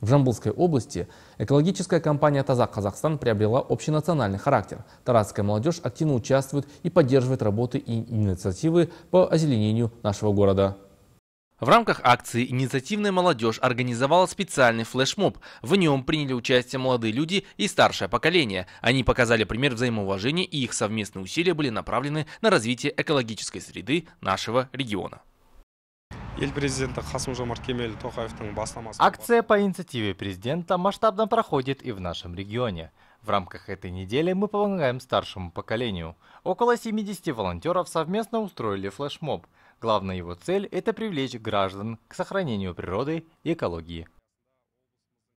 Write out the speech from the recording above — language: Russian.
В Жамбулской области экологическая компания «Тазак Казахстан» приобрела общенациональный характер. Таратская молодежь активно участвует и поддерживает работы и инициативы по озеленению нашего города. В рамках акции «Инициативная молодежь» организовала специальный флешмоб. В нем приняли участие молодые люди и старшее поколение. Они показали пример взаимоуважения и их совместные усилия были направлены на развитие экологической среды нашего региона ел президенті қасым жомарт кемелұлы тоқаевтың бастамасы акция по инициативе президента масштабно проходит и в нашем регионе в рамках этой недели мы помогаем старшему поколению. Около 70 волонтеров совместно устроили флешмоб. Главная его цель – это привлечь граждан к сохранению природы и экологии.